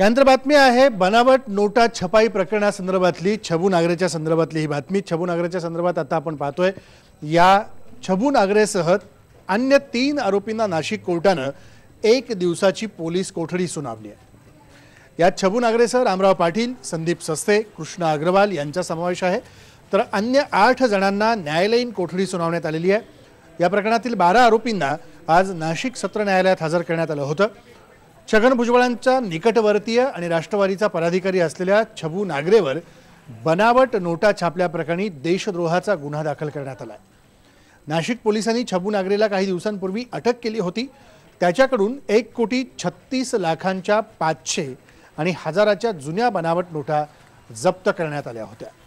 यानंतर बातमी आहे बनावट नोटा छपाई प्रकरणासंदर्भातली छबू नागरेच्या संदर्भातली ही बातमी छबू नागरेच्या संदर्भात आता आपण पाहतोय या छबू नागरेसह अन्य तीन आरोपींना नाशिक कोर्टानं एक दिवसाची पोलीस कोठडी सुनावली आहे यात छबू नागरेसह रामराव पाटील संदीप सस्ते कृष्णा अग्रवाल यांचा समावेश आहे तर अन्य आठ जणांना न्यायालयीन कोठडी सुनावण्यात आलेली आहे या प्रकरणातील बारा आरोपींना आज नाशिक सत्र न्यायालयात हजर करण्यात आलं होतं छगन भुजबळांचा निकटवर्तीय आणि राष्ट्रवादीचा पदाधिकारी असलेल्या छबू नागरेवर बनावट नोटा छापल्याप्रकरणी देशद्रोहाचा गुन्हा दाखल करण्यात आला नाशिक पोलिसांनी छबू नागरेला काही दिवसांपूर्वी अटक केली होती त्याच्याकडून एक कोटी छत्तीस लाखांच्या पाचशे आणि हजाराच्या जुन्या बनावट नोटा जप्त करण्यात आल्या होत्या